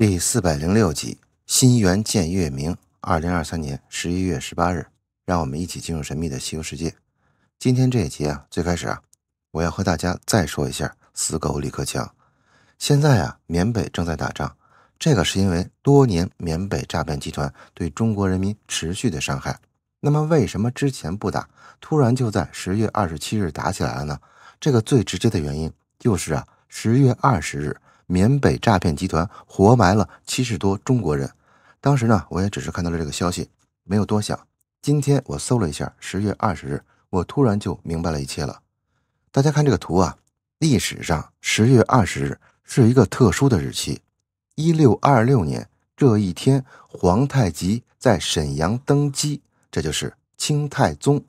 第四百零六集《心圆见月明》，二零二三年十一月十八日，让我们一起进入神秘的西游世界。今天这一集啊，最开始啊，我要和大家再说一下“死狗李克强”。现在啊，缅北正在打仗，这个是因为多年缅北诈骗集团对中国人民持续的伤害。那么，为什么之前不打，突然就在十月二十七日打起来了呢？这个最直接的原因就是啊，十月二十日。缅北诈骗集团活埋了七十多中国人。当时呢，我也只是看到了这个消息，没有多想。今天我搜了一下，十月二十日，我突然就明白了一切了。大家看这个图啊，历史上十月二十日是一个特殊的日期。一六二六年这一天，皇太极在沈阳登基，这就是清太宗。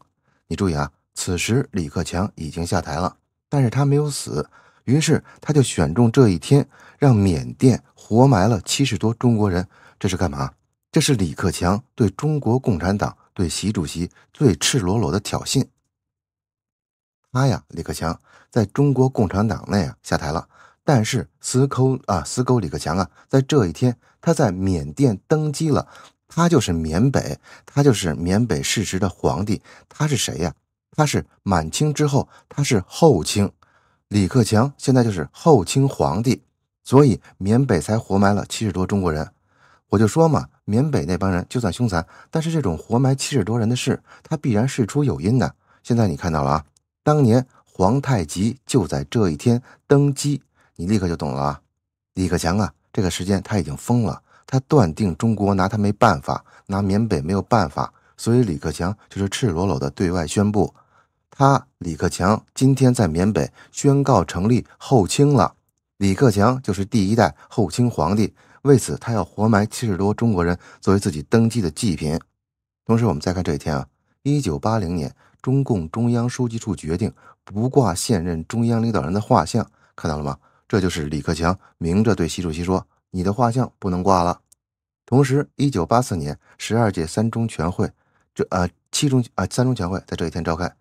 你注意啊，此时李克强已经下台了，但是他没有死。于是他就选中这一天，让缅甸活埋了七十多中国人，这是干嘛？这是李克强对中国共产党、对习主席最赤裸裸的挑衅。他呀，李克强在中国共产党内啊下台了，但是死抠啊死狗李克强啊，在这一天他在缅甸登基了，他就是缅北，他就是缅北事实的皇帝，他是谁呀？他是满清之后，他是后清。李克强现在就是后清皇帝，所以缅北才活埋了七十多中国人。我就说嘛，缅北那帮人就算凶残，但是这种活埋七十多人的事，他必然事出有因的。现在你看到了啊，当年皇太极就在这一天登基，你立刻就懂了啊。李克强啊，这个时间他已经疯了，他断定中国拿他没办法，拿缅北没有办法，所以李克强就是赤裸裸的对外宣布。他李克强今天在缅北宣告成立后清了，李克强就是第一代后清皇帝，为此他要活埋七十多中国人作为自己登基的祭品。同时，我们再看这一天啊，一九八零年，中共中央书记处决定不挂现任中央领导人的画像，看到了吗？这就是李克强明着对习主席说：“你的画像不能挂了。”同时，一九八四年十二届三中全会，这呃七中啊三中全会在这一天召开。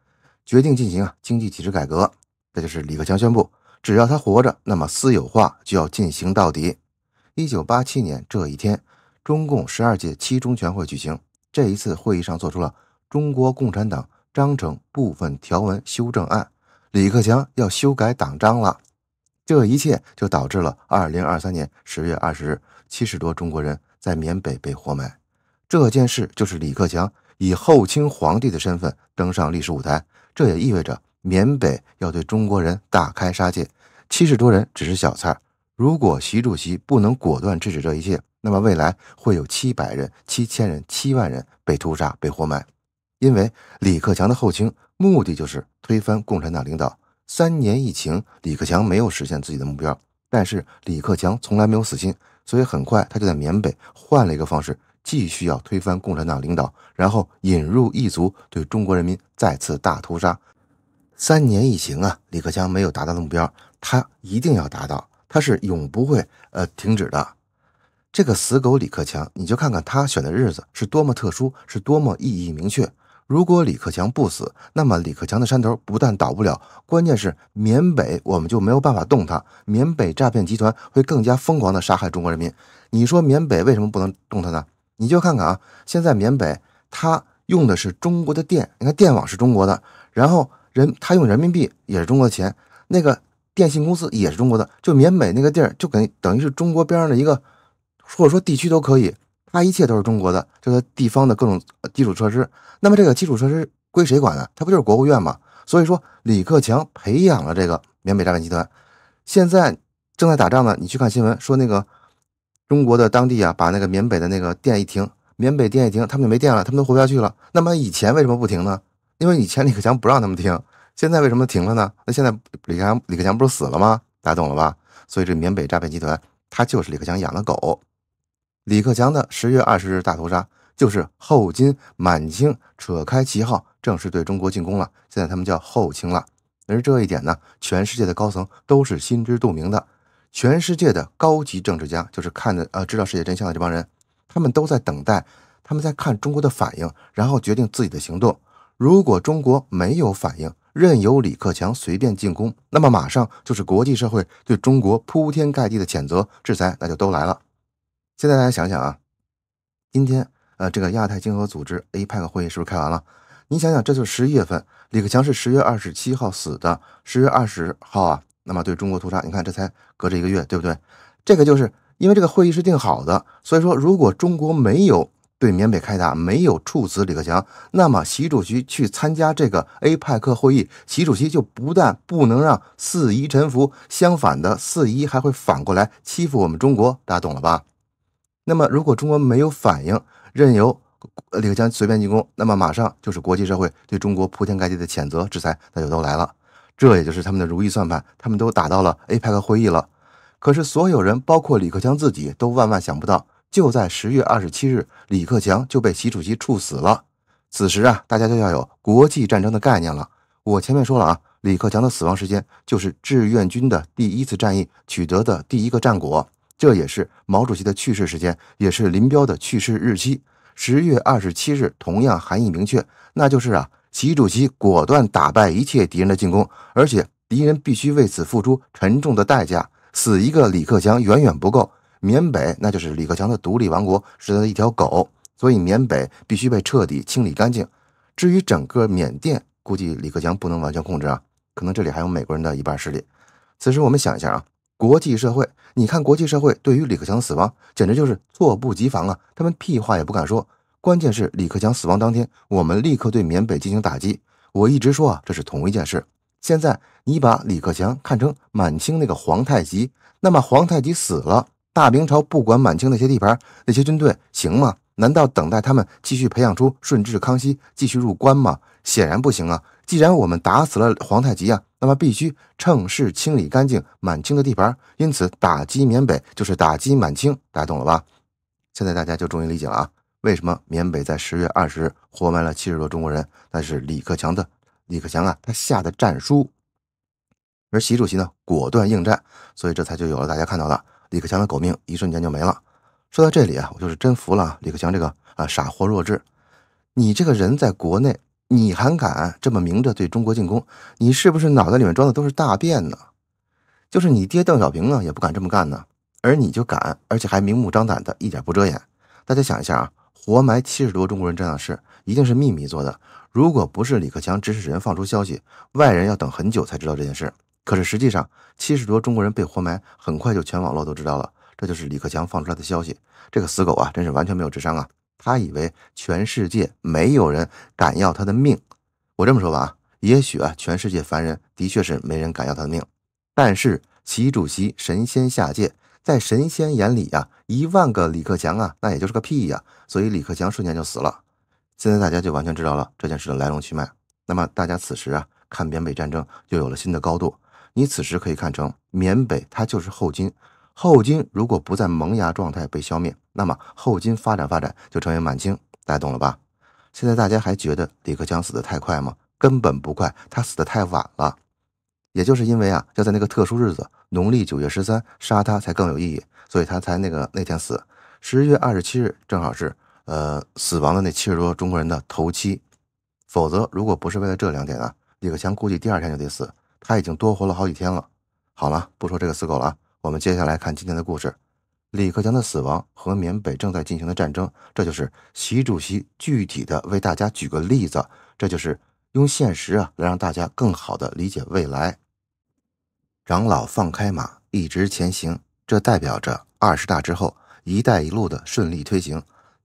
决定进行啊经济体制改革，那就是李克强宣布，只要他活着，那么私有化就要进行到底。一九八七年这一天，中共十二届七中全会举行，这一次会议上做出了中国共产党章程部分条文修正案，李克强要修改党章了。这一切就导致了二零二三年十月二十日，七十多中国人在缅北被活埋。这件事就是李克强以后清皇帝的身份登上历史舞台。这也意味着缅北要对中国人大开杀戒，七十多人只是小菜如果习主席不能果断制止这一切，那么未来会有七百人、七千人、七万人被屠杀、被活埋。因为李克强的后倾目的就是推翻共产党领导。三年疫情，李克强没有实现自己的目标，但是李克强从来没有死心，所以很快他就在缅北换了一个方式。继续要推翻共产党领导，然后引入异族，对中国人民再次大屠杀。三年一行啊，李克强没有达到的目标，他一定要达到，他是永不会呃停止的。这个死狗李克强，你就看看他选的日子是多么特殊，是多么意义明确。如果李克强不死，那么李克强的山头不但倒不了，关键是缅北我们就没有办法动他，缅北诈骗集团会更加疯狂地杀害中国人民。你说缅北为什么不能动他呢？你就看看啊，现在缅北他用的是中国的电，你看电网是中国的，然后人他用人民币也是中国的钱，那个电信公司也是中国的，就缅北那个地儿就等于等于是中国边上的一个或者说地区都可以，他一切都是中国的，这个地方的各种基础设施，那么这个基础设施归谁管呢？他不就是国务院吗？所以说李克强培养了这个缅北诈骗集团，现在正在打仗呢，你去看新闻说那个。中国的当地啊，把那个缅北的那个电一停，缅北电一停，他们就没电了，他们都活不下去了。那么以前为什么不停呢？因为以前李克强不让他们停。现在为什么停了呢？那现在李克强李克强不是死了吗？大家懂了吧？所以这缅北诈骗集团，他就是李克强养的狗。李克强的十月二十日大屠杀，就是后金满清扯开旗号，正式对中国进攻了。现在他们叫后清了。而这一点呢，全世界的高层都是心知肚明的。全世界的高级政治家，就是看的呃知道世界真相的这帮人，他们都在等待，他们在看中国的反应，然后决定自己的行动。如果中国没有反应，任由李克强随便进攻，那么马上就是国际社会对中国铺天盖地的谴责、制裁，那就都来了。现在大家想想啊，今天呃这个亚太经合组织 APEC 会议是不是开完了？你想想，这就是十一月份，李克强是十月二十七号死的，十月二十号啊。那么对中国屠杀，你看这才隔着一个月，对不对？这个就是因为这个会议是定好的，所以说如果中国没有对缅北开打，没有处死李克强，那么习主席去参加这个 APEC 会议，习主席就不但不能让四一臣服，相反的四一还会反过来欺负我们中国，大家懂了吧？那么如果中国没有反应，任由李克强随便进攻，那么马上就是国际社会对中国铺天盖地的谴责制裁，那就都来了。这也就是他们的如意算盘，他们都打到了 APEC 会议了。可是，所有人，包括李克强自己，都万万想不到，就在十月二十七日，李克强就被习主席处死了。此时啊，大家就要有国际战争的概念了。我前面说了啊，李克强的死亡时间就是志愿军的第一次战役取得的第一个战果，这也是毛主席的去世时间，也是林彪的去世日期。十月二十七日同样含义明确，那就是啊。习主席果断打败一切敌人的进攻，而且敌人必须为此付出沉重的代价。死一个李克强远远不够，缅北那就是李克强的独立王国，是他的一条狗，所以缅北必须被彻底清理干净。至于整个缅甸，估计李克强不能完全控制啊，可能这里还有美国人的一半势力。此时我们想一下啊，国际社会，你看国际社会对于李克强的死亡简直就是措不及防啊，他们屁话也不敢说。关键是李克强死亡当天，我们立刻对缅北进行打击。我一直说啊，这是同一件事。现在你把李克强看成满清那个皇太极，那么皇太极死了，大明朝不管满清那些地盘、那些军队，行吗？难道等待他们继续培养出顺治、康熙，继续入关吗？显然不行啊！既然我们打死了皇太极啊，那么必须趁势清理干净满清的地盘。因此，打击缅北就是打击满清，大家懂了吧？现在大家就终于理解了啊！为什么缅北在十月二十日活埋了七十多中国人？那是李克强的李克强啊，他下的战书，而习主席呢，果断应战，所以这才就有了大家看到的李克强的狗命，一瞬间就没了。说到这里啊，我就是真服了李克强这个啊傻货弱智！你这个人在国内，你还敢这么明着对中国进攻？你是不是脑袋里面装的都是大便呢？就是你爹邓小平啊，也不敢这么干呢，而你就敢，而且还明目张胆的，一点不遮掩。大家想一下啊。活埋七十多中国人这样的事，一定是秘密做的。如果不是李克强指使人放出消息，外人要等很久才知道这件事。可是实际上，七十多中国人被活埋，很快就全网络都知道了。这就是李克强放出来的消息。这个死狗啊，真是完全没有智商啊！他以为全世界没有人敢要他的命。我这么说吧啊，也许啊，全世界凡人的确是没人敢要他的命。但是，习主席神仙下界。在神仙眼里呀，一万个李克强啊，那也就是个屁呀。所以李克强瞬间就死了。现在大家就完全知道了这件事的来龙去脉。那么大家此时啊，看缅北战争就有了新的高度。你此时可以看成缅北它就是后金，后金如果不在萌芽状态被消灭，那么后金发展发展就成为满清，大家懂了吧？现在大家还觉得李克强死的太快吗？根本不快，他死的太晚了。也就是因为啊，要在那个特殊日子，农历九月十三杀他才更有意义，所以他才那个那天死。十月二十七日正好是呃死亡的那七十多中国人的头七，否则如果不是为了这两点啊，李克强估计第二天就得死。他已经多活了好几天了。好了，不说这个死狗了我们接下来看今天的故事。李克强的死亡和缅北正在进行的战争，这就是习主席具体的为大家举个例子，这就是。用现实啊来让大家更好的理解未来。长老放开马，一直前行，这代表着二十大之后“一带一路”的顺利推行。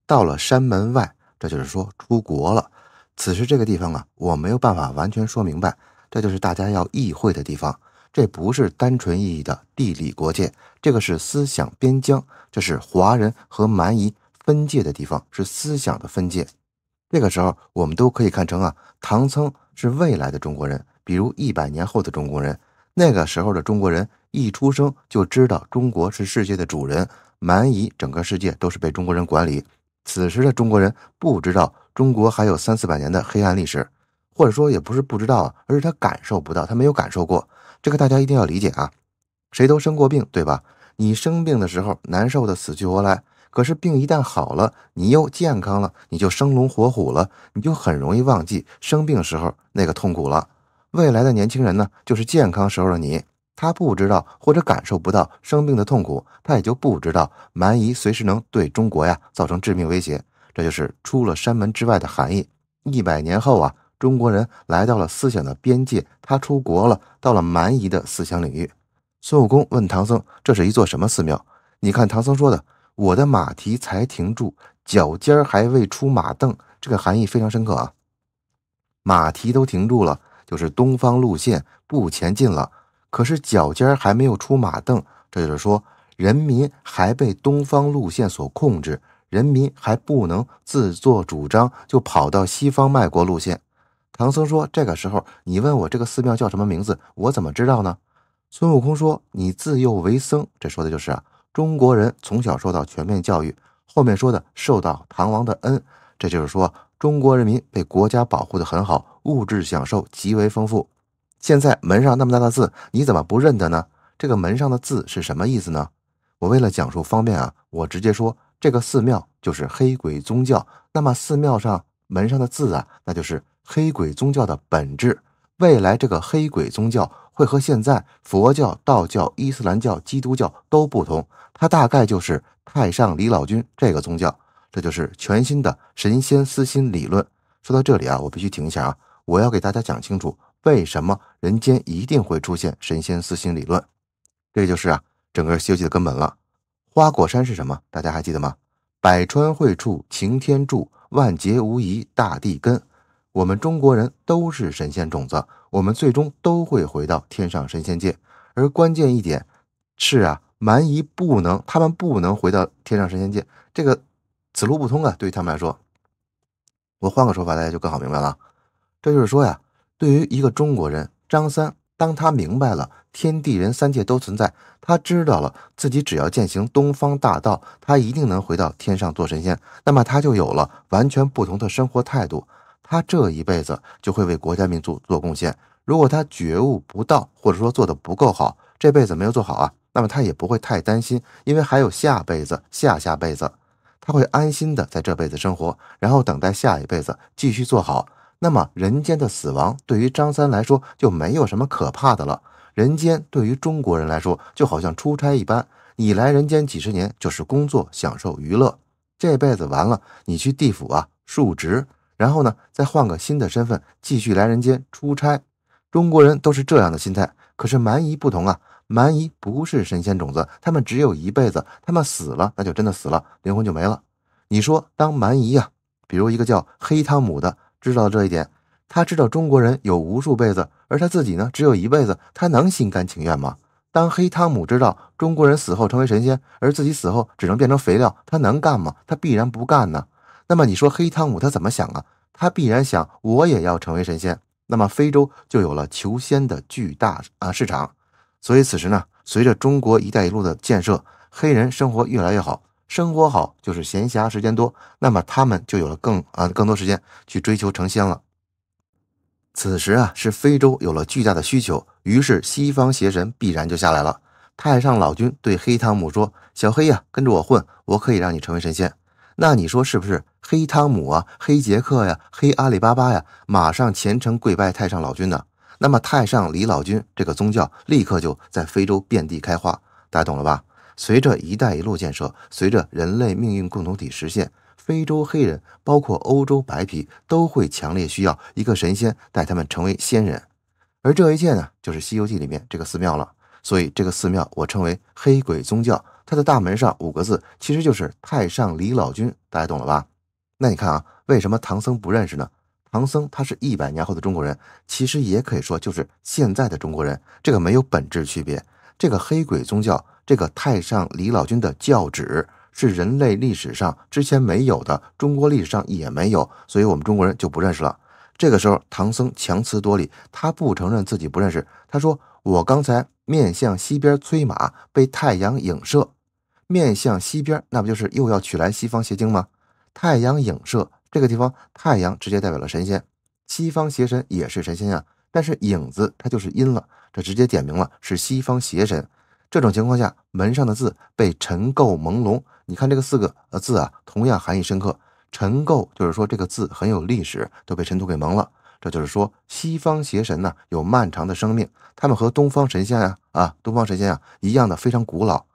到了山门外，这就是说出国了。此时这个地方啊，我没有办法完全说明白，这就是大家要意会的地方。这不是单纯意义的地理国界，这个是思想边疆，这是华人和蛮夷分界的地方，是思想的分界。那个时候，我们都可以看成啊，唐僧是未来的中国人，比如一百年后的中国人。那个时候的中国人一出生就知道中国是世界的主人，蛮夷整个世界都是被中国人管理。此时的中国人不知道中国还有三四百年的黑暗历史，或者说也不是不知道啊，而是他感受不到，他没有感受过。这个大家一定要理解啊，谁都生过病，对吧？你生病的时候难受的死去活来。可是病一旦好了，你又健康了，你就生龙活虎了，你就很容易忘记生病时候那个痛苦了。未来的年轻人呢，就是健康时候的你，他不知道或者感受不到生病的痛苦，他也就不知道蛮夷随时能对中国呀造成致命威胁。这就是出了山门之外的含义。一百年后啊，中国人来到了思想的边界，他出国了，到了蛮夷的思想领域。孙悟空问唐僧：“这是一座什么寺庙？”你看唐僧说的。我的马蹄才停住，脚尖儿还未出马镫，这个含义非常深刻啊！马蹄都停住了，就是东方路线不前进了；可是脚尖儿还没有出马镫，这就是说人民还被东方路线所控制，人民还不能自作主张就跑到西方卖国路线。唐僧说：“这个时候你问我这个寺庙叫什么名字，我怎么知道呢？”孙悟空说：“你自幼为僧，这说的就是啊。”中国人从小受到全面教育，后面说的受到唐王的恩，这就是说中国人民被国家保护的很好，物质享受极为丰富。现在门上那么大的字，你怎么不认得呢？这个门上的字是什么意思呢？我为了讲述方便啊，我直接说，这个寺庙就是黑鬼宗教。那么寺庙上门上的字啊，那就是黑鬼宗教的本质。未来这个黑鬼宗教。会和现在佛教、道教、伊斯兰教、基督教都不同，它大概就是太上李老君这个宗教，这就是全新的神仙私心理论。说到这里啊，我必须停一下啊，我要给大家讲清楚为什么人间一定会出现神仙私心理论，这就是啊整个《西游记》的根本了。花果山是什么？大家还记得吗？百川汇处擎天柱，万劫无疑大地根。我们中国人都是神仙种子。我们最终都会回到天上神仙界，而关键一点是啊，蛮夷不能，他们不能回到天上神仙界，这个此路不通啊。对于他们来说，我换个说法，大家就更好明白了。这就是说呀，对于一个中国人张三，当他明白了天地人三界都存在，他知道了自己只要践行东方大道，他一定能回到天上做神仙，那么他就有了完全不同的生活态度。他这一辈子就会为国家民族做贡献。如果他觉悟不到，或者说做的不够好，这辈子没有做好啊，那么他也不会太担心，因为还有下辈子、下下辈子，他会安心的在这辈子生活，然后等待下一辈子继续做好。那么人间的死亡对于张三来说就没有什么可怕的了。人间对于中国人来说就好像出差一般，你来人间几十年就是工作、享受、娱乐，这辈子完了，你去地府啊述职。然后呢，再换个新的身份继续来人间出差。中国人都是这样的心态，可是蛮夷不同啊。蛮夷不是神仙种子，他们只有一辈子，他们死了那就真的死了，灵魂就没了。你说当蛮夷呀，比如一个叫黑汤姆的，知道这一点，他知道中国人有无数辈子，而他自己呢只有一辈子，他能心甘情愿吗？当黑汤姆知道中国人死后成为神仙，而自己死后只能变成肥料，他能干吗？他必然不干呢。那么你说黑汤姆他怎么想啊？他必然想我也要成为神仙。那么非洲就有了求仙的巨大啊市场。所以此时呢，随着中国一带一路的建设，黑人生活越来越好，生活好就是闲暇时间多，那么他们就有了更啊更多时间去追求成仙了。此时啊，是非洲有了巨大的需求，于是西方邪神必然就下来了。太上老君对黑汤姆说：“小黑呀，跟着我混，我可以让你成为神仙。”那你说是不是黑汤姆啊、黑杰克呀、黑阿里巴巴呀，马上虔诚跪拜太上老君呢？那么太上李老君这个宗教立刻就在非洲遍地开花，大家懂了吧？随着“一带一路”建设，随着人类命运共同体实现，非洲黑人包括欧洲白皮都会强烈需要一个神仙带他们成为仙人，而这一切呢，就是《西游记》里面这个寺庙了。所以这个寺庙我称为黑鬼宗教。他的大门上五个字其实就是太上李老君，大家懂了吧？那你看啊，为什么唐僧不认识呢？唐僧他是一百年后的中国人，其实也可以说就是现在的中国人，这个没有本质区别。这个黑鬼宗教，这个太上李老君的教旨是人类历史上之前没有的，中国历史上也没有，所以我们中国人就不认识了。这个时候，唐僧强词夺理，他不承认自己不认识，他说：“我刚才面向西边催马，被太阳影射。”面向西边，那不就是又要取来西方邪经吗？太阳影射这个地方，太阳直接代表了神仙，西方邪神也是神仙啊。但是影子它就是阴了，这直接点明了是西方邪神。这种情况下，门上的字被尘垢朦胧。你看这个四个呃字啊，同样含义深刻。尘垢就是说这个字很有历史，都被尘土给蒙了。这就是说西方邪神呢有漫长的生命，他们和东方神仙呀啊东方神仙啊一样的非常古老。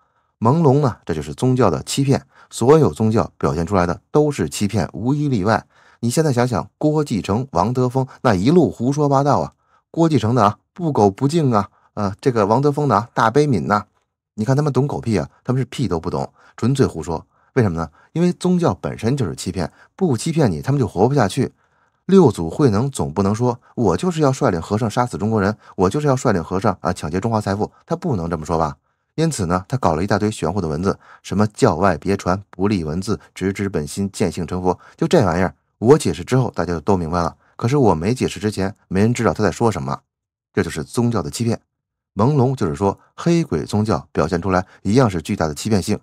朦胧呢？这就是宗教的欺骗。所有宗教表现出来的都是欺骗，无一例外。你现在想想，郭继承、王德峰那一路胡说八道啊！郭继承的啊，不苟不敬啊，呃，这个王德峰的啊，大悲悯呐。你看他们懂狗屁啊？他们是屁都不懂，纯粹胡说。为什么呢？因为宗教本身就是欺骗，不欺骗你，他们就活不下去。六祖慧能总不能说我就是要率领和尚杀死中国人，我就是要率领和尚啊抢劫中华财富，他不能这么说吧？因此呢，他搞了一大堆玄乎的文字，什么教外别传不立文字，直指本心见性成佛，就这玩意儿。我解释之后，大家就都明白了。可是我没解释之前，没人知道他在说什么。这就是宗教的欺骗，朦胧就是说黑鬼宗教表现出来一样是巨大的欺骗性。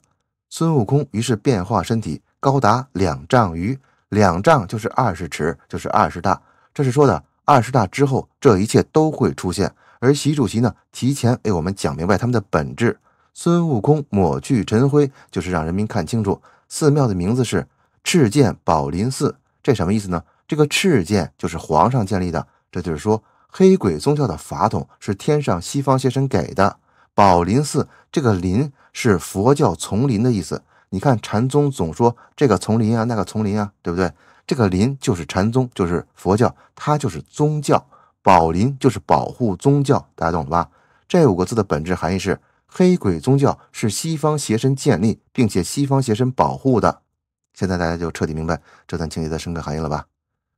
孙悟空于是变化身体，高达两丈余，两丈就是二十尺，就是二十大。这是说的二十大之后，这一切都会出现。而习主席呢，提前为我们讲明白他们的本质。孙悟空抹去尘灰，就是让人民看清楚寺庙的名字是赤建宝林寺。这什么意思呢？这个赤建就是皇上建立的，这就是说黑鬼宗教的法统是天上西方邪神给的。宝林寺这个林是佛教丛林的意思。你看禅宗总说这个丛林啊，那个丛林啊，对不对？这个林就是禅宗，就是佛教，它就是宗教。宝林就是保护宗教，大家懂了吧？这五个字的本质含义是。黑鬼宗教是西方邪神建立，并且西方邪神保护的。现在大家就彻底明白这段情节的深刻含义了吧？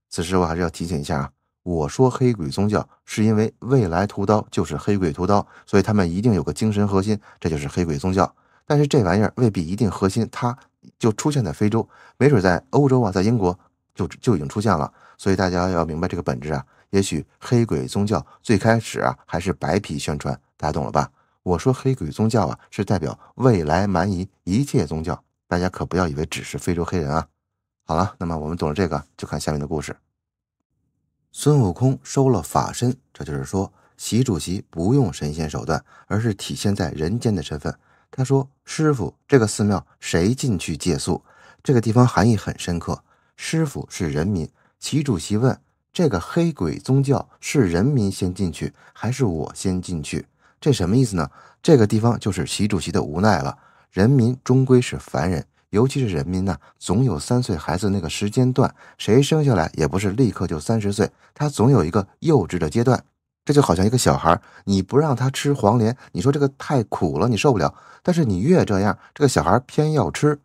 此时我还是要提醒一下啊，我说黑鬼宗教，是因为未来屠刀就是黑鬼屠刀，所以他们一定有个精神核心，这就是黑鬼宗教。但是这玩意儿未必一定核心，它就出现在非洲，没准在欧洲啊，在英国就就已经出现了。所以大家要明白这个本质啊，也许黑鬼宗教最开始啊还是白皮宣传，大家懂了吧？我说黑鬼宗教啊，是代表未来蛮夷一切宗教，大家可不要以为只是非洲黑人啊。好了，那么我们懂了这个，就看下面的故事。孙悟空收了法身，这就是说习主席不用神仙手段，而是体现在人间的身份。他说：“师傅，这个寺庙谁进去借宿？这个地方含义很深刻。师傅是人民。习主席问：这个黑鬼宗教是人民先进去，还是我先进去？”这什么意思呢？这个地方就是习主席的无奈了。人民终归是凡人，尤其是人民呐，总有三岁孩子那个时间段，谁生下来也不是立刻就三十岁，他总有一个幼稚的阶段。这就好像一个小孩，你不让他吃黄连，你说这个太苦了，你受不了。但是你越这样，这个小孩偏要吃。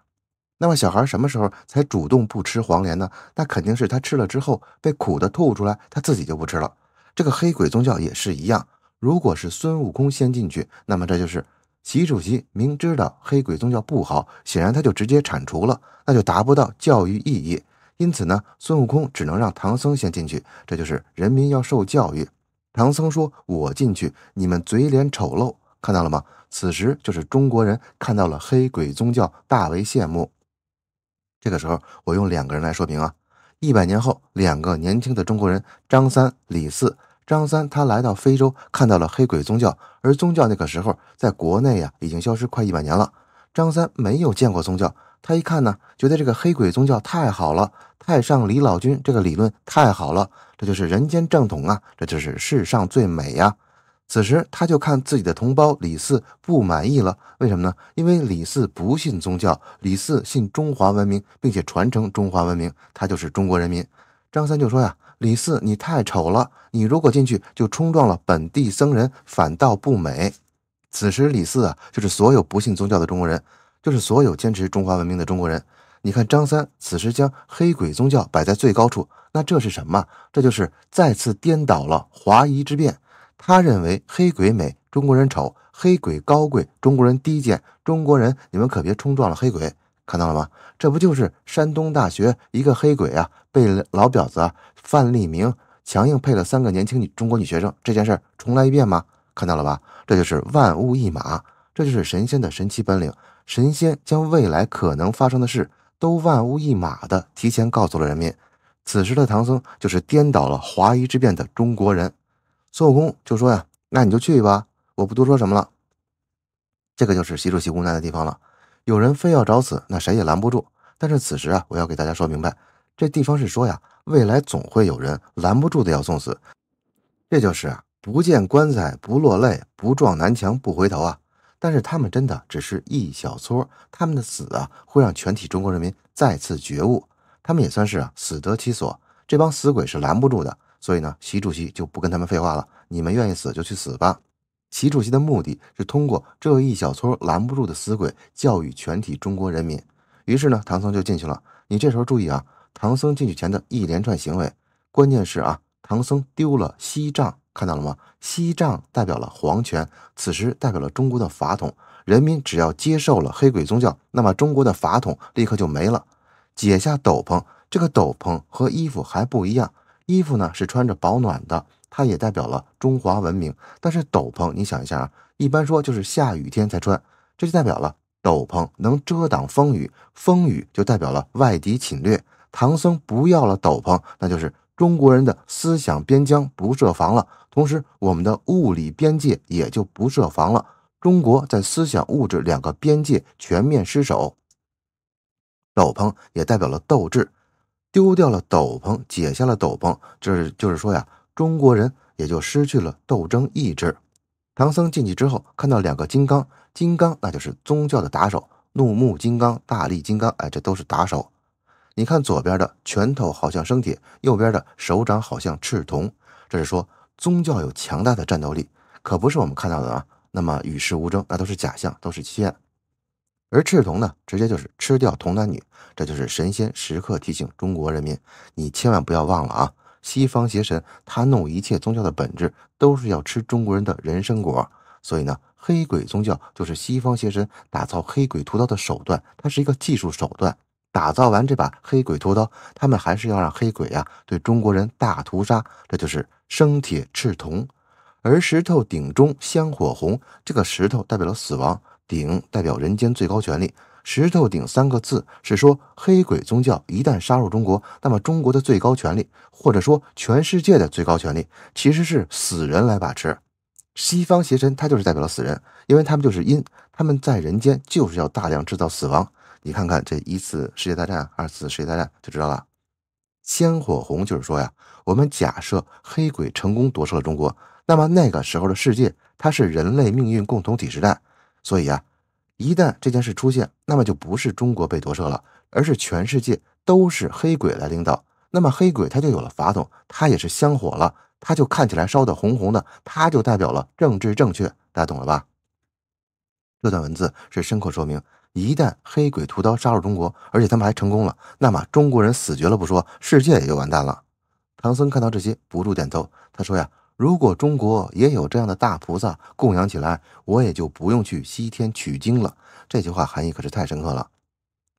那么小孩什么时候才主动不吃黄连呢？那肯定是他吃了之后被苦的吐出来，他自己就不吃了。这个黑鬼宗教也是一样。如果是孙悟空先进去，那么这就是习主席明知道黑鬼宗教不好，显然他就直接铲除了，那就达不到教育意义。因此呢，孙悟空只能让唐僧先进去，这就是人民要受教育。唐僧说：“我进去，你们嘴脸丑陋，看到了吗？”此时就是中国人看到了黑鬼宗教，大为羡慕。这个时候，我用两个人来说明啊，一百年后，两个年轻的中国人张三、李四。张三他来到非洲，看到了黑鬼宗教，而宗教那个时候在国内呀已经消失快一百年了。张三没有见过宗教，他一看呢，觉得这个黑鬼宗教太好了，太上李老君这个理论太好了，这就是人间正统啊，这就是世上最美呀。此时他就看自己的同胞李四不满意了，为什么呢？因为李四不信宗教，李四信中华文明，并且传承中华文明，他就是中国人民。张三就说呀。李四，你太丑了！你如果进去，就冲撞了本地僧人，反倒不美。此时，李四啊，就是所有不信宗教的中国人，就是所有坚持中华文明的中国人。你看，张三此时将黑鬼宗教摆在最高处，那这是什么？这就是再次颠倒了华夷之辨。他认为黑鬼美，中国人丑；黑鬼高贵，中国人低贱。中国人，你们可别冲撞了黑鬼。看到了吗？这不就是山东大学一个黑鬼啊，被老婊子范立明强硬配了三个年轻女中国女学生这件事重来一遍吗？看到了吧？这就是万物一码，这就是神仙的神奇本领。神仙将未来可能发生的事都万物一码的提前告诉了人民。此时的唐僧就是颠倒了华夷之变的中国人。孙悟空就说呀：“那你就去吧，我不多说什么了。”这个就是习主席无奈的地方了。有人非要找死，那谁也拦不住。但是此时啊，我要给大家说明白，这地方是说呀，未来总会有人拦不住的要送死，这就是啊，不见棺材不落泪，不撞南墙不回头啊。但是他们真的只是一小撮，他们的死啊，会让全体中国人民再次觉悟，他们也算是啊，死得其所。这帮死鬼是拦不住的，所以呢，习主席就不跟他们废话了，你们愿意死就去死吧。习主席的目的是通过这一小撮拦不住的死鬼教育全体中国人民。于是呢，唐僧就进去了。你这时候注意啊，唐僧进去前的一连串行为，关键是啊，唐僧丢了锡杖，看到了吗？锡杖代表了皇权，此时代表了中国的法统。人民只要接受了黑鬼宗教，那么中国的法统立刻就没了。解下斗篷，这个斗篷和衣服还不一样，衣服呢是穿着保暖的。它也代表了中华文明，但是斗篷，你想一下啊，一般说就是下雨天才穿，这就代表了斗篷能遮挡风雨，风雨就代表了外敌侵略。唐僧不要了斗篷，那就是中国人的思想边疆不设防了，同时我们的物理边界也就不设防了。中国在思想、物质两个边界全面失守。斗篷也代表了斗志，丢掉了斗篷，解下了斗篷，就是就是说呀。中国人也就失去了斗争意志。唐僧进去之后，看到两个金刚，金刚那就是宗教的打手，怒目金刚、大力金刚，哎，这都是打手。你看左边的拳头好像生铁，右边的手掌好像赤铜，这是说宗教有强大的战斗力，可不是我们看到的啊。那么与世无争，那都是假象，都是欺骗。而赤铜呢，直接就是吃掉童男女，这就是神仙时刻提醒中国人民：你千万不要忘了啊。西方邪神，他弄一切宗教的本质都是要吃中国人的人参果，所以呢，黑鬼宗教就是西方邪神打造黑鬼屠刀的手段，它是一个技术手段。打造完这把黑鬼屠刀，他们还是要让黑鬼呀对中国人大屠杀，这就是生铁赤铜，而石头顶中香火红，这个石头代表了死亡，鼎代表人间最高权力。石头顶三个字是说黑鬼宗教一旦杀入中国，那么中国的最高权力，或者说全世界的最高权力，其实是死人来把持。西方邪神他就是代表了死人，因为他们就是阴，他们在人间就是要大量制造死亡。你看看这一次世界大战、二次世界大战就知道了。鲜火红就是说呀，我们假设黑鬼成功夺舍了中国，那么那个时候的世界，它是人类命运共同体时代，所以啊。一旦这件事出现，那么就不是中国被夺舍了，而是全世界都是黑鬼来领导。那么黑鬼他就有了法统，他也是香火了，他就看起来烧得红红的，他就代表了政治正确。大家懂了吧？这段文字是深刻说明：一旦黑鬼屠刀杀入中国，而且他们还成功了，那么中国人死绝了不说，世界也就完蛋了。唐僧看到这些，不住点头。他说呀。如果中国也有这样的大菩萨供养起来，我也就不用去西天取经了。这句话含义可是太深刻了。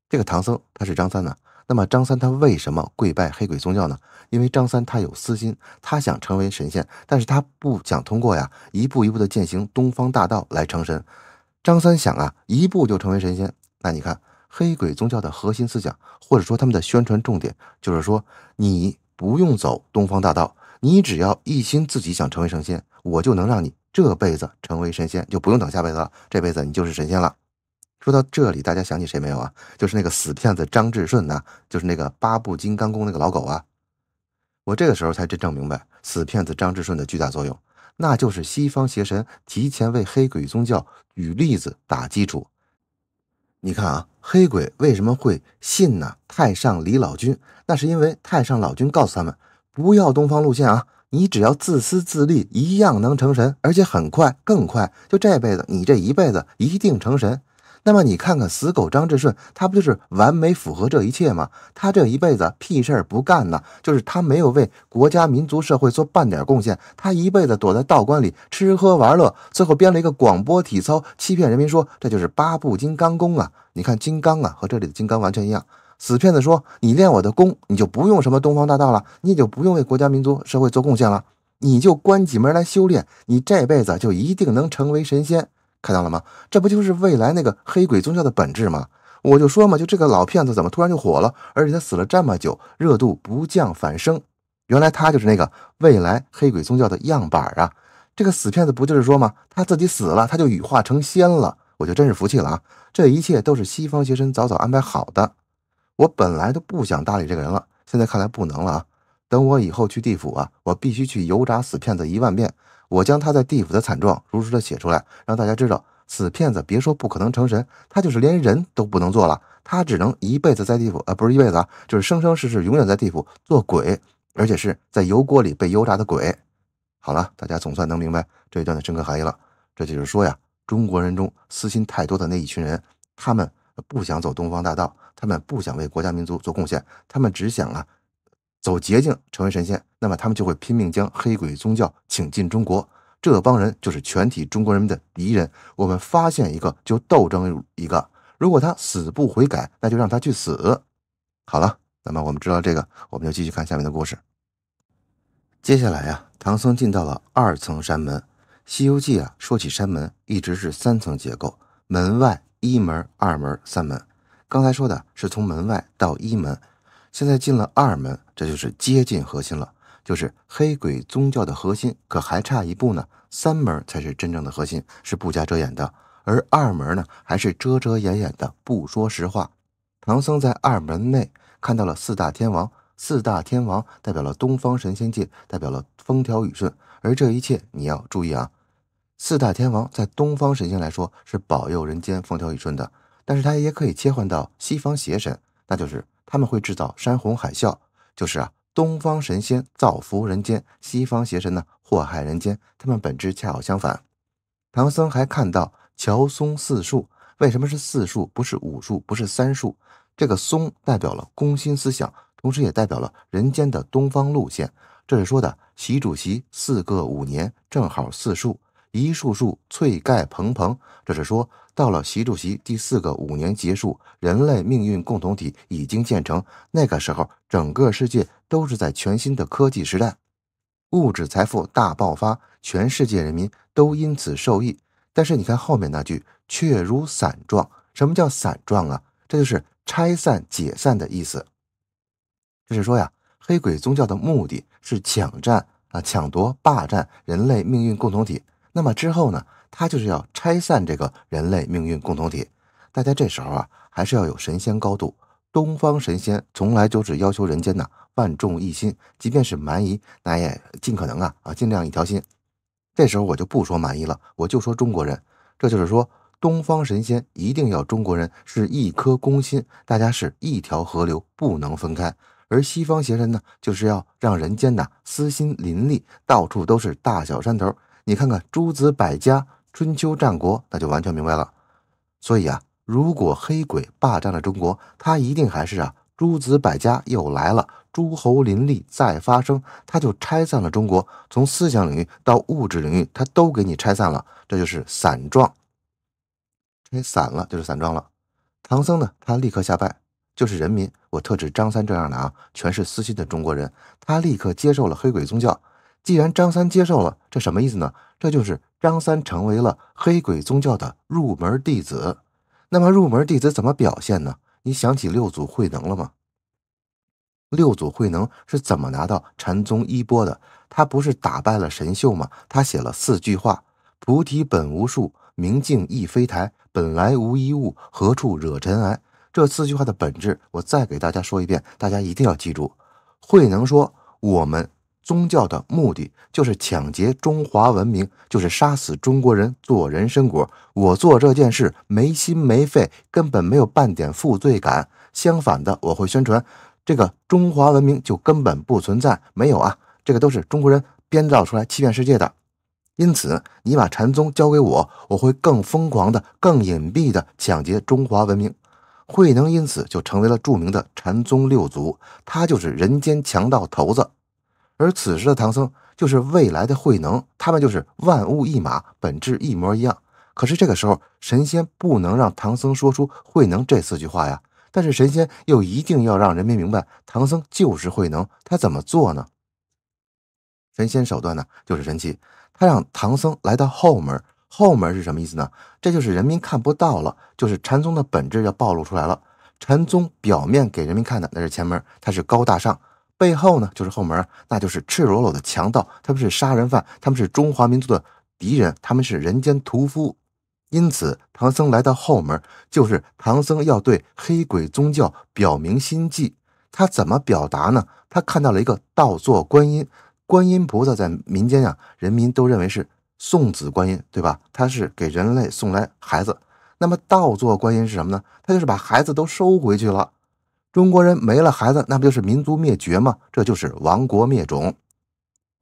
这个唐僧他是张三呢，那么张三他为什么跪拜黑鬼宗教呢？因为张三他有私心，他想成为神仙，但是他不想通过呀一步一步的践行东方大道来成神。张三想啊，一步就成为神仙。那你看，黑鬼宗教的核心思想，或者说他们的宣传重点，就是说你不用走东方大道。你只要一心自己想成为神仙，我就能让你这辈子成为神仙，就不用等下辈子了。这辈子你就是神仙了。说到这里，大家想起谁没有啊？就是那个死骗子张志顺呐，就是那个八部金刚功那个老狗啊。我这个时候才真正明白死骗子张志顺的巨大作用，那就是西方邪神提前为黑鬼宗教与例子打基础。你看啊，黑鬼为什么会信呢？太上李老君，那是因为太上老君告诉他们。不要东方路线啊！你只要自私自利，一样能成神，而且很快，更快。就这辈子，你这一辈子一定成神。那么你看看死狗张志顺，他不就是完美符合这一切吗？他这一辈子屁事儿不干呢，就是他没有为国家、民族、社会做半点贡献。他一辈子躲在道观里吃喝玩乐，最后编了一个广播体操，欺骗人民说这就是八步金刚功啊！你看金刚啊，和这里的金刚完全一样。死骗子说：“你练我的功，你就不用什么东方大道了，你也就不用为国家民族社会做贡献了，你就关起门来修炼，你这辈子就一定能成为神仙。”看到了吗？这不就是未来那个黑鬼宗教的本质吗？我就说嘛，就这个老骗子怎么突然就火了，而且他死了这么久，热度不降反升，原来他就是那个未来黑鬼宗教的样板啊！这个死骗子不就是说嘛，他自己死了，他就羽化成仙了。我就真是服气了啊！这一切都是西方邪神早早安排好的。我本来都不想搭理这个人了，现在看来不能了啊！等我以后去地府啊，我必须去油炸死骗子一万遍。我将他在地府的惨状如实的写出来，让大家知道，死骗子别说不可能成神，他就是连人都不能做了，他只能一辈子在地府啊，不是一辈子啊，就是生生世世永远在地府做鬼，而且是在油锅里被油炸的鬼。好了，大家总算能明白这一段的深刻含义了。这就是说呀，中国人中私心太多的那一群人，他们。不想走东方大道，他们不想为国家民族做贡献，他们只想啊走捷径成为神仙。那么他们就会拼命将黑鬼宗教请进中国。这帮人就是全体中国人民的敌人。我们发现一个就斗争一个。如果他死不悔改，那就让他去死。好了，那么我们知道这个，我们就继续看下面的故事。接下来呀，唐僧进到了二层山门。《西游记》啊，说起山门一直是三层结构，门外。一门、二门、三门，刚才说的是从门外到一门，现在进了二门，这就是接近核心了，就是黑鬼宗教的核心。可还差一步呢，三门才是真正的核心，是不加遮掩的。而二门呢，还是遮遮掩掩的，不说实话。唐僧在二门内看到了四大天王，四大天王代表了东方神仙界，代表了风调雨顺。而这一切，你要注意啊。四大天王在东方神仙来说是保佑人间风调雨顺的，但是他也可以切换到西方邪神，那就是他们会制造山洪海啸。就是啊，东方神仙造福人间，西方邪神呢祸害人间，他们本质恰好相反。唐僧还看到乔松四树，为什么是四树，不是五树，不是三树？这个松代表了攻心思想，同时也代表了人间的东方路线。这是说的习主席四个五年正好四树。一束束翠盖蓬蓬，这是说到了习主席第四个五年结束，人类命运共同体已经建成。那个时候，整个世界都是在全新的科技时代，物质财富大爆发，全世界人民都因此受益。但是你看后面那句，却如散状。什么叫散状啊？这就是拆散、解散的意思。就是说呀，黑鬼宗教的目的是抢占啊、抢夺、霸占人类命运共同体。那么之后呢？他就是要拆散这个人类命运共同体。大家这时候啊，还是要有神仙高度。东方神仙从来就是要求人间呢万众一心，即便是蛮夷，那也尽可能啊啊尽量一条心。这时候我就不说蛮夷了，我就说中国人。这就是说，东方神仙一定要中国人是一颗公心，大家是一条河流，不能分开。而西方邪神呢，就是要让人间呢私心林立，到处都是大小山头。你看看诸子百家、春秋战国，那就完全明白了。所以啊，如果黑鬼霸占了中国，他一定还是啊，诸子百家又来了，诸侯林立再发生，他就拆散了中国，从思想领域到物质领域，他都给你拆散了，这就是散状，拆散了就是散状了。唐僧呢，他立刻下拜，就是人民，我特指张三这样的啊，全是私心的中国人，他立刻接受了黑鬼宗教。既然张三接受了，这什么意思呢？这就是张三成为了黑鬼宗教的入门弟子。那么入门弟子怎么表现呢？你想起六祖慧能了吗？六祖慧能是怎么拿到禅宗衣钵的？他不是打败了神秀吗？他写了四句话：“菩提本无树，明镜亦非台，本来无一物，何处惹尘埃。”这四句话的本质，我再给大家说一遍，大家一定要记住。慧能说：“我们。”宗教的目的就是抢劫中华文明，就是杀死中国人做人参果。我做这件事没心没肺，根本没有半点负罪感。相反的，我会宣传这个中华文明就根本不存在，没有啊，这个都是中国人编造出来欺骗世界的。因此，你把禅宗交给我，我会更疯狂的、更隐蔽的抢劫中华文明。慧能因此就成为了著名的禅宗六祖，他就是人间强盗头子。而此时的唐僧就是未来的慧能，他们就是万物一马，本质一模一样。可是这个时候，神仙不能让唐僧说出“慧能”这四句话呀。但是神仙又一定要让人民明白唐僧就是慧能，他怎么做呢？神仙手段呢，就是神奇。他让唐僧来到后门，后门是什么意思呢？这就是人民看不到了，就是禅宗的本质要暴露出来了。禅宗表面给人民看的那是前门，它是高大上。背后呢就是后门，那就是赤裸裸的强盗，他们是杀人犯，他们是中华民族的敌人，他们是人间屠夫。因此，唐僧来到后门，就是唐僧要对黑鬼宗教表明心迹。他怎么表达呢？他看到了一个倒坐观音，观音菩萨在民间呀，人民都认为是送子观音，对吧？他是给人类送来孩子。那么，倒坐观音是什么呢？他就是把孩子都收回去了。中国人没了孩子，那不就是民族灭绝吗？这就是亡国灭种。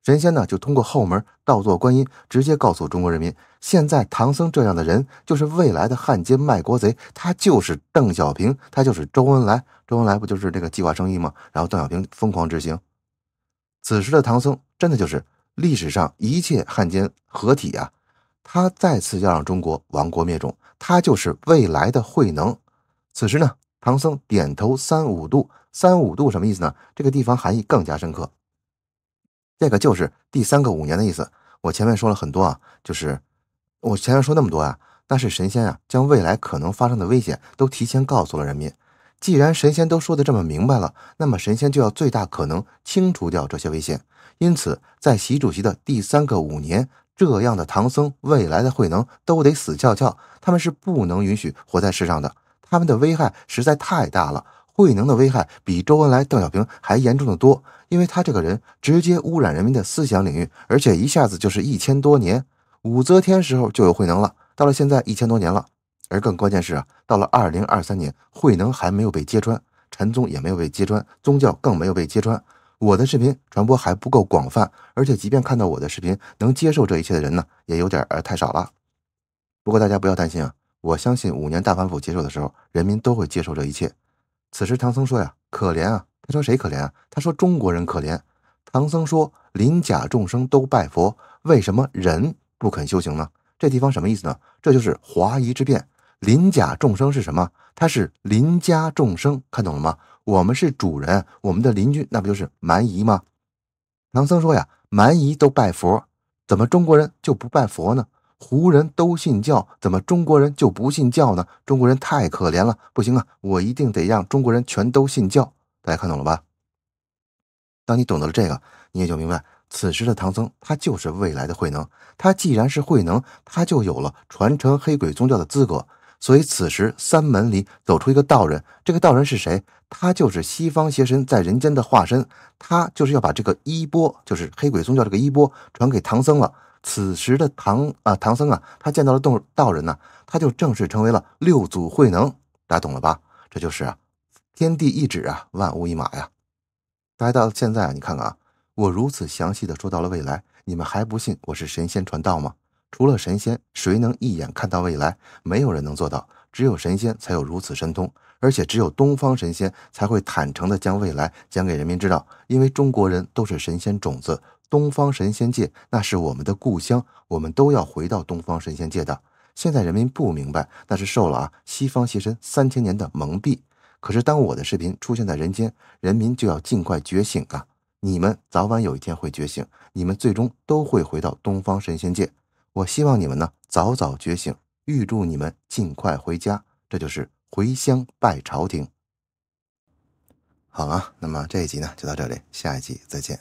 神仙呢，就通过后门倒做观音，直接告诉中国人民：现在唐僧这样的人，就是未来的汉奸卖国贼。他就是邓小平，他就是周恩来。周恩来不就是这个计划生育吗？然后邓小平疯狂执行。此时的唐僧，真的就是历史上一切汉奸合体啊！他再次要让中国亡国灭种。他就是未来的慧能。此时呢？唐僧点头三五度，三五度什么意思呢？这个地方含义更加深刻。这个就是第三个五年的意思。我前面说了很多啊，就是我前面说那么多啊，那是神仙啊，将未来可能发生的危险都提前告诉了人民。既然神仙都说的这么明白了，那么神仙就要最大可能清除掉这些危险。因此，在习主席的第三个五年，这样的唐僧、未来的慧能都得死翘翘，他们是不能允许活在世上的。他们的危害实在太大了，慧能的危害比周恩来、邓小平还严重的多，因为他这个人直接污染人民的思想领域，而且一下子就是一千多年。武则天时候就有慧能了，到了现在一千多年了。而更关键是啊，到了二零二三年，慧能还没有被揭穿，禅宗也没有被揭穿，宗教更没有被揭穿。我的视频传播还不够广泛，而且即便看到我的视频能接受这一切的人呢，也有点呃太少了。不过大家不要担心啊。我相信五年大反腐结束的时候，人民都会接受这一切。此时，唐僧说：“呀，可怜啊！”他说：“谁可怜啊？”他说：“中国人可怜。”唐僧说：“邻甲众生都拜佛，为什么人不肯修行呢？”这地方什么意思呢？这就是华夷之辩。邻甲众生是什么？他是邻家众生，看懂了吗？我们是主人，我们的邻居那不就是蛮夷吗？唐僧说：“呀，蛮夷都拜佛，怎么中国人就不拜佛呢？”胡人都信教，怎么中国人就不信教呢？中国人太可怜了，不行啊！我一定得让中国人全都信教。大家看懂了吧？当你懂得了这个，你也就明白，此时的唐僧他就是未来的慧能。他既然是慧能，他就有了传承黑鬼宗教的资格。所以此时三门里走出一个道人，这个道人是谁？他就是西方邪神在人间的化身。他就是要把这个衣钵，就是黑鬼宗教这个衣钵，传给唐僧了。此时的唐啊，唐僧啊，他见到了道道人呢，他就正式成为了六祖慧能，大家懂了吧？这就是啊，天地一指啊，万物一马呀。大家到现在啊，你看看啊，我如此详细的说到了未来，你们还不信我是神仙传道吗？除了神仙，谁能一眼看到未来？没有人能做到，只有神仙才有如此神通，而且只有东方神仙才会坦诚的将未来讲给人民知道，因为中国人都是神仙种子。东方神仙界，那是我们的故乡，我们都要回到东方神仙界的。现在人民不明白，那是受了啊西方邪神三千年的蒙蔽。可是当我的视频出现在人间，人民就要尽快觉醒啊！你们早晚有一天会觉醒，你们最终都会回到东方神仙界。我希望你们呢早早觉醒，预祝你们尽快回家，这就是回乡拜朝廷。好了，那么这一集呢就到这里，下一集再见。